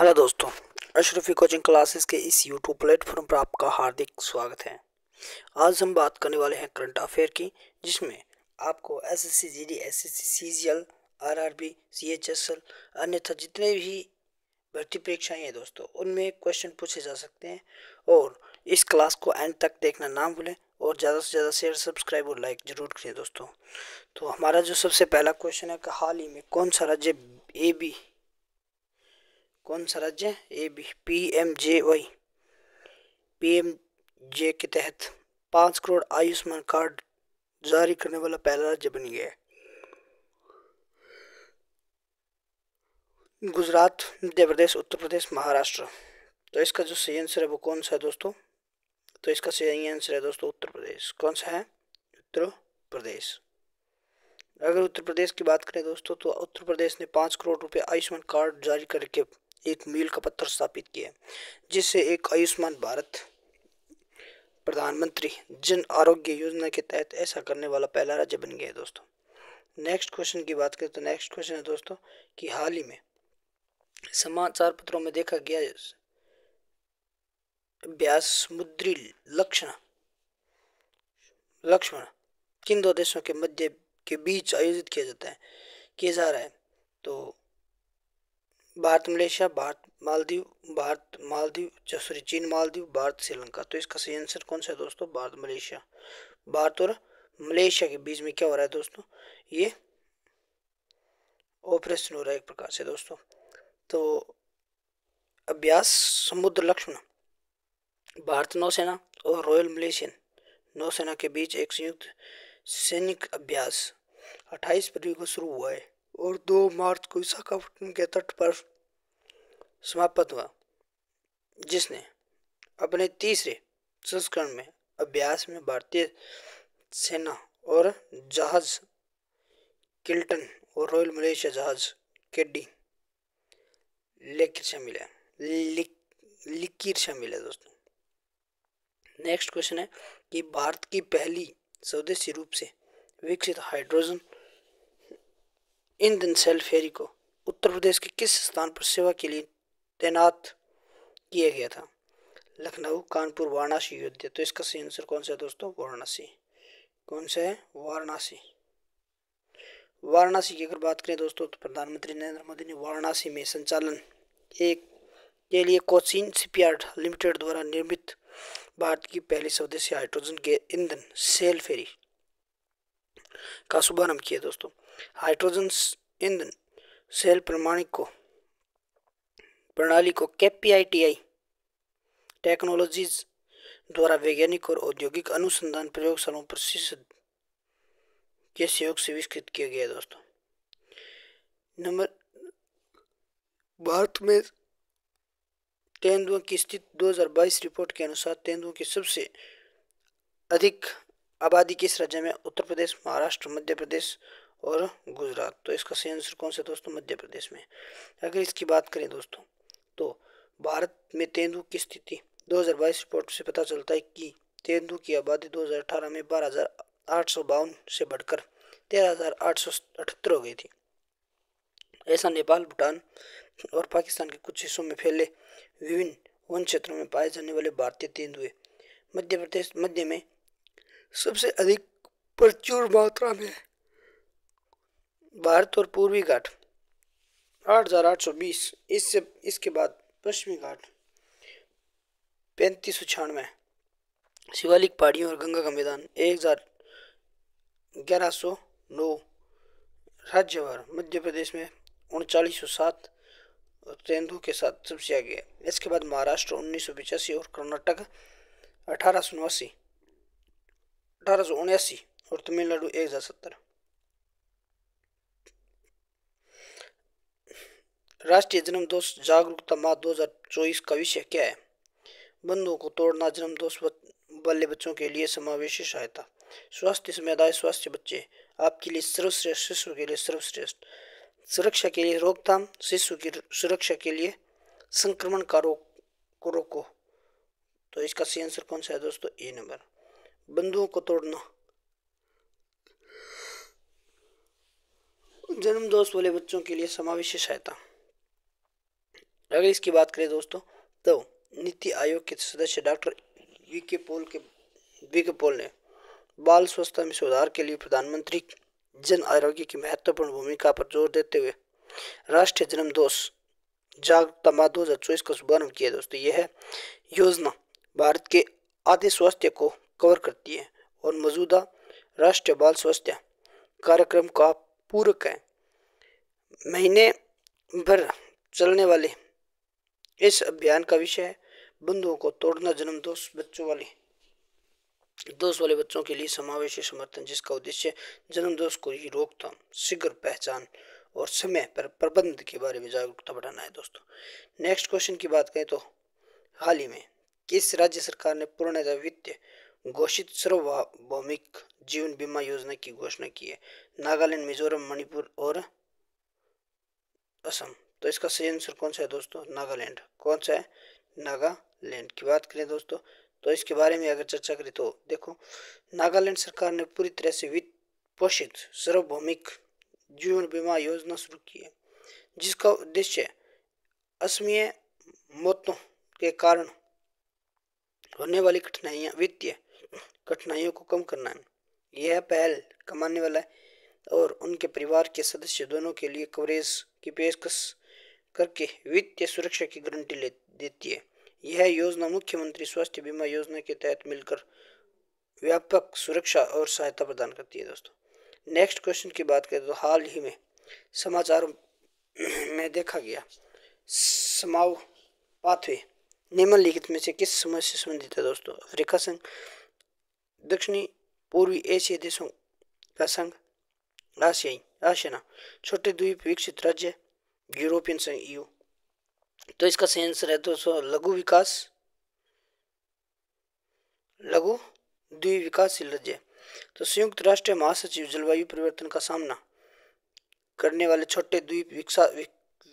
hello दोस्तों Ashrafi coaching classes के इस यूट्यूब प्लेटफॉर्म पर आपका हार्दिक स्वागत है आज हम बात करने वाले हैं करंट अफेयर की जिसमें आपको S S C G D S S C C G L R R B C H S L अन्यथा जितने भी भर्ती परीक्षाएं हैं दोस्तों उनमें क्वेश्चन पूछे जा सकते हैं और इस क्लास को एंड तक देखना ना भूलें और ज़्यादा से ज़्यादा शेयर सब्सक्राइब और लाइक ज़रूर करें दोस्तों तो हमारा जो सबसे पहला क्वेश्चन है कि हाल ही में कौन सा राज्य ए बी कौन सा राज्य A B P M J Y P M J के तहत पाँच करोड़ आयुष्मान कार्ड जारी करने वाला पहला राज्य बन गया गुजरात मध्य प्रदेश उत्तर प्रदेश महाराष्ट्र तो इसका जो सही आंसर है वो कौन सा है दोस्तों तो इसका सही आंसर है दोस्तों उत्तर प्रदेश कौन सा है उत्तर प्रदेश अगर उत्तर प्रदेश की बात करें दोस्तों तो उत्तर प्रदेश ने पाँच करोड़ रुपए आयुष्मान कार्ड जारी करके एक मील का पत्थर स्थापित किया जिससे एक आयुष्मान भारत प्रधानमंत्री जन आरोग्य योजना के तहत ऐसा करने वाला पहला राज्य बन गया है दोस्तों नेक्स्ट क्वेश्चन की बात करें तो नेक्स्ट क्वेश्चन है दोस्तों कि हाल ही में समाचार पत्रों में देखा गया अभ्यास समुद्री लक्षण लक्ष्मण किन दो देशों के मध्य के बीच आयोजित किया जाता है किया जा रहा है तो भारत मलेशिया भारत मालदीव भारत मालदीव सॉरी चीन मालदीव भारत श्रीलंका तो इसका सही आंसर कौन सा है दोस्तों भारत मलेशिया भारत और मलेशिया के बीच में क्या हो रहा है दोस्तों ये ऑपरेशन हो रहा है एक प्रकार से दोस्तों तो अभ्यास समुद्र लक्ष्मण भारत नौसेना और रॉयल मलेशियन नौसेना के बीच एक संयुक्त सैनिक अभ्यास 28 फरवरी को शुरू हुआ है और 2 मार्च को विशाखापट्टनम के तट पर समाप्त हुआ जिसने अपने तीसरे संस्करण में अभ्यास में भारतीय सेना और जहाज किल्टन और रॉयल मलेशिया जहाज केडी लेकर शामिल है लिक, लिकीर शामिल है दोस्तों नेक्स्ट क्वेश्चन है कि भारत की पहली स्वदेशी रूप से विकसित हाइड्रोजन दिन सेल फेरी को उत्तर प्रदेश के किस स्थान पर सेवा के लिए तैनात किया गया था लखनऊ कानपुर वाराणसी अयोध्या तो इसका सही आंसर कौन सा है दोस्तों वाराणसी कौन सा है वाराणसी वाराणसी की अगर बात करें दोस्तों तो प्रधानमंत्री नरेंद्र मोदी ने वाराणसी में संचालन एक के लिए कोचिन शिपयार्ड लिमिटेड द्वारा निर्मित भारत की पहली स्वदेशी हाइड्रोजन के ईंधन सेल फेरी का शुभारंभ किया दोस्तों हाइड्रोजन ईंधन सेल प्रमाणिक को प्रणाली को के टेक्नोलॉजीज द्वारा वैज्ञानिक और औद्योगिक अनुसंधान प्रयोगशालाओं पर प्रशिक्षण के सहयोग से विकसित किया गया दोस्तों नंबर भारत में तेंदुओं की स्थिति 2022 रिपोर्ट के अनुसार तेंदुओं की सबसे अधिक आबादी किस राज्य में उत्तर प्रदेश महाराष्ट्र मध्य प्रदेश और गुजरात तो इसका सही आंसर कौन सा दोस्तों मध्य प्रदेश में अगर इसकी बात करें दोस्तों तो भारत में तेंदु की स्थिति 2022 रिपोर्ट से पता चलता है कि तेंदु की आबादी 2018 में बारह से बढ़कर तेरह हो गई थी ऐसा नेपाल भूटान और पाकिस्तान के कुछ हिस्सों में फैले विभिन्न वन क्षेत्रों में पाए जाने वाले भारतीय तेंदुए मध्य प्रदेश मध्य में सबसे अधिक प्रचुर मात्रा में भारत और पूर्वी घाट 8820 इससे इसके बाद पश्चिमी घाट पैंतीस सौ छियानवे शिवालिक पहाड़ियों और गंगा का मैदान एक हज़ार ग्यारह सौ नौ राज्यवार मध्य प्रदेश में उनचालीस सौ सात तेंदु के साथ सबसे आगे है इसके बाद महाराष्ट्र उन्नीस सौ पिचासी और कर्नाटक अठारह सौ नवासी अठारह सौ उन्यासी और तमिलनाडु एक हज़ार सत्तर राष्ट्रीय जन्म दोष जागरूकता माह 2024 का विषय क्या है बंधुओं को तोड़ना जन्म दोष वाले बच्चों के लिए समावेशी सहायता स्वास्थ्य समुदाय स्वास्थ्य बच्चे आपके लिए सर्वश्रेष्ठ शिशु के लिए सर्वश्रेष्ठ सुरक्षा के लिए रोकथाम शिशु की सुरक्षा के लिए संक्रमण का रोक को रोको तो इसका सही आंसर कौन सा है दोस्तों ए नंबर बंधुओं को तोड़ना जन्म दोष वाले बच्चों के लिए समावेशी सहायता अगर इसकी बात करें दोस्तों तो नीति आयोग के सदस्य डॉक्टर वी के पोल के वी के पोल ने बाल स्वस्थता में सुधार के लिए प्रधानमंत्री जन आरोग्य की महत्वपूर्ण भूमिका पर जोर देते हुए राष्ट्रीय जन्म दोष जागरूकता माह दो हज़ार चौबीस का शुभारंभ किया दोस्तों यह योजना भारत के आधे स्वास्थ्य को कवर करती है और मौजूदा राष्ट्रीय बाल स्वास्थ्य कार्यक्रम का पूरक है महीने भर चलने वाले इस अभियान का विषय है बंधुओं को तोड़ना जन्म दोष बच्चों वाले दोष वाले बच्चों के लिए समावेशी समर्थन जिसका उद्देश्य जन्म दोष को ही रोकथाम शीघ्र पहचान और समय पर प्रबंध के बारे में जागरूकता बढ़ाना है दोस्तों नेक्स्ट क्वेश्चन की बात करें तो हाल ही में किस राज्य सरकार ने पूर्णतः वित्तीय घोषित सर्वभौमिक जीवन बीमा योजना की घोषणा की है नागालैंड मिजोरम मणिपुर और असम तो इसका सही आंसर कौन सा है दोस्तों नागालैंड कौन सा है नागालैंड की बात करें दोस्तों तो इसके बारे में अगर चर्चा करें तो देखो नागालैंड सरकार ने पूरी तरह से वित्त पोषित सार्वभौमिक जीवन बीमा योजना शुरू की है जिसका उद्देश्य असमीय मौतों के कारण होने वाली कठिनाइयाँ वित्तीय कठिनाइयों को कम करना है यह पहल कमाने वाला है और उनके परिवार के सदस्य दोनों के लिए कवरेज की पेशकश करके वित्तीय सुरक्षा की गारंटी ले देती है यह योजना मुख्यमंत्री स्वास्थ्य बीमा योजना के तहत मिलकर व्यापक सुरक्षा और सहायता प्रदान करती है दोस्तों नेक्स्ट क्वेश्चन की बात करें तो हाल ही में समाचार में देखा गया समाव पाथवे निम्नलिखित में से किस समय से संबंधित है दोस्तों अफ्रीका संघ दक्षिणी पूर्वी एशिया देशों का संघ आशियाई आशियाना छोटे द्वीप विकसित राज्य यूरोपियन यू तो इसका सही आंसर है दोस्तों लघु विकास लघु द्विविकासशील राज्य तो संयुक्त राष्ट्र महासचिव जलवायु परिवर्तन का सामना करने वाले छोटे द्वीप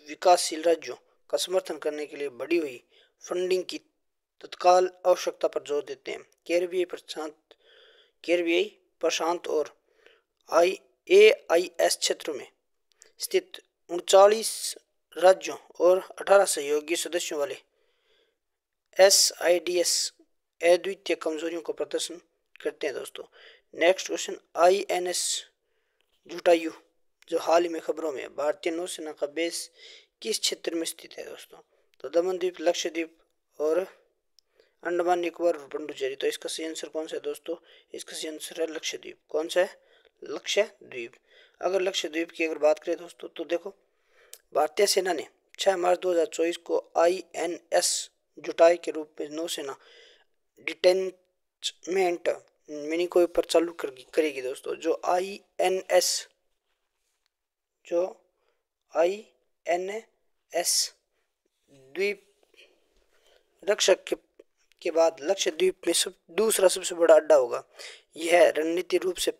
विकासशील राज्यों का समर्थन करने के लिए बढ़ी हुई फंडिंग की तत्काल आवश्यकता पर जोर देते हैं केरबीआई प्रशांत केरबीआई प्रशांत और आई ए आई एस क्षेत्र में स्थित उनचालीस राज्यों और 18 सहयोगी सदस्यों वाले एस आई डी एस अद्वितीय कमजोरियों का प्रदर्शन करते हैं दोस्तों next question I N S Jatayu जो हाल ही में खबरों में भारतीय नौसेना का बेस किस क्षेत्र में स्थित है दोस्तों तो दमन द्वीप लक्षद्वीप और अंडमान निकोबार पंडुचेरी तो इसका सही आंसर कौन सा है दोस्तों इसका सही आंसर है लक्षद्वीप कौन सा है लक्ष्य द्वीप अगर लक्ष्य द्वीप की अगर बात करें दोस्तों तो देखो भारतीय सेना ने 6 मार्च 2024 को आईएनएस जुटाई के रूप में नौसेना डिटेंचमेंट मिनी कोई पर चालू करेगी दोस्तों जो आई एन एस जो आई एन एस द्वीप रक्षक के, के बाद लक्षद्वीप में सब दूसरा सबसे बड़ा अड्डा होगा यह रणनीति रूप से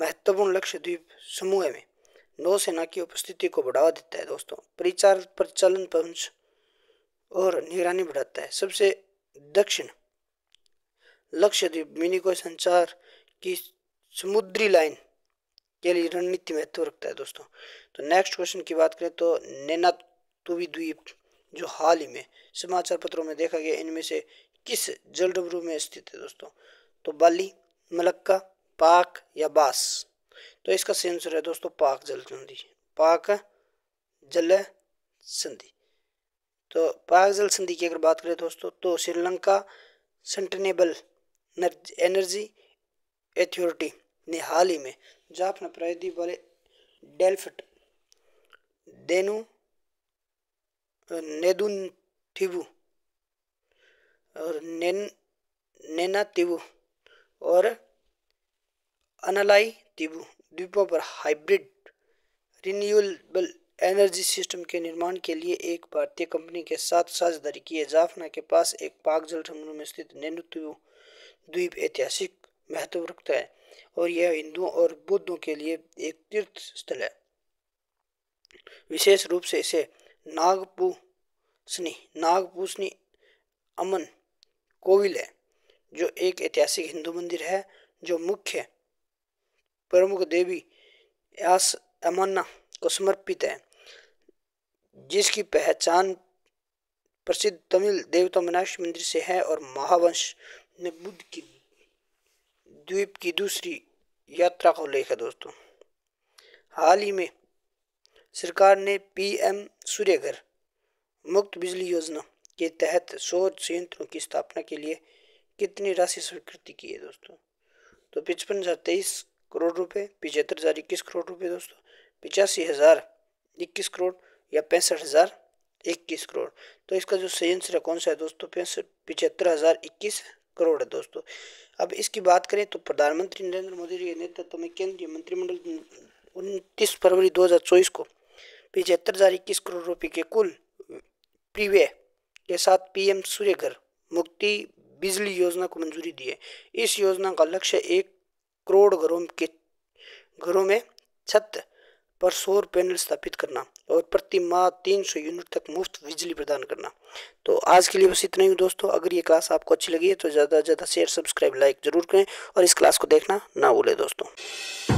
महत्वपूर्ण लक्ष्य द्वीप समूह में नौसेना की उपस्थिति को बढ़ावा देता है दोस्तों परिचार प्रचालन पंच और निगरानी बढ़ाता है सबसे दक्षिण लक्षद्वीप मिनी को संचार की समुद्री लाइन के लिए रणनीति महत्व रखता है दोस्तों तो नेक्स्ट क्वेश्चन की बात करें तो नैना तुवी द्वीप जो हाल ही में समाचार पत्रों में देखा गया इनमें से किस जलडबरू में स्थित है दोस्तों तो बाली मलक्का पाक या बास तो इसका आंसर है दोस्तों पाक जल संधि पाक जल संधि तो पाक जल संधि की अगर बात करें दोस्तों तो श्रीलंका सेंटनेबल एनर्जी एथोरिटी ने हाल ही में जाफना प्रायद्वीप वाले डेल्फट देनु नेदुन थिबू और नेन नैना तिबू और अनलाई द्वीपों पर हाइब्रिड रिन्यूएबल एनर्जी सिस्टम के निर्माण के लिए एक भारतीय कंपनी के साथ साझेदारी की है जाफना के पास एक पाक जल समुद्र में स्थित नैनुतु द्वीप ऐतिहासिक महत्व रखता है और यह हिंदुओं और बौद्धों के लिए एक तीर्थ स्थल है विशेष रूप से इसे नागपूसनी नागपूसनी अमन कोविल है जो एक ऐतिहासिक हिंदू मंदिर है जो मुख्य प्रमुख देवी यास अमन्ना को समर्पित है जिसकी पहचान प्रसिद्ध तमिल देवता मीनाक्षी मंदिर से है और महावंश ने बुद्ध की द्वीप की दूसरी यात्रा का उल्लेख है दोस्तों हाल ही में सरकार ने पीएम सूर्यघर मुक्त बिजली योजना के तहत सौर संयंत्रों की स्थापना के लिए कितनी राशि स्वीकृति की है दोस्तों तो पचपन हज़ार तेईस करोड़ रुपए पिचहत्तर हज़ार इक्कीस करोड़ रुपए दोस्तों पिचासी हज़ार इक्कीस करोड़ या पैंसठ हज़ार इक्कीस करोड़ तो इसका जो सही आंसर है कौन सा है दोस्तों पैंसठ पिचहत्तर हज़ार इक्कीस करोड़ है दोस्तों अब इसकी बात करें तो प्रधानमंत्री नरेंद्र मोदी जी के नेतृत्व में केंद्रीय मंत्रिमंडल उनतीस फरवरी चौबीस को पिचहत्तर हज़ार इक्कीस करोड़ रुपये के कुल प्रीवे के साथ पीएम सूर्यघर मुक्ति बिजली योजना को मंजूरी दी है इस योजना का लक्ष्य एक करोड़ घरों के घरों में छत पर सौर पैनल स्थापित करना और प्रति माह तीन सौ यूनिट तक मुफ्त बिजली प्रदान करना तो आज के लिए बस इतना ही दोस्तों अगर ये क्लास आपको अच्छी लगी है तो ज़्यादा से ज़्यादा शेयर सब्सक्राइब लाइक ज़रूर करें और इस क्लास को देखना ना भूलें दोस्तों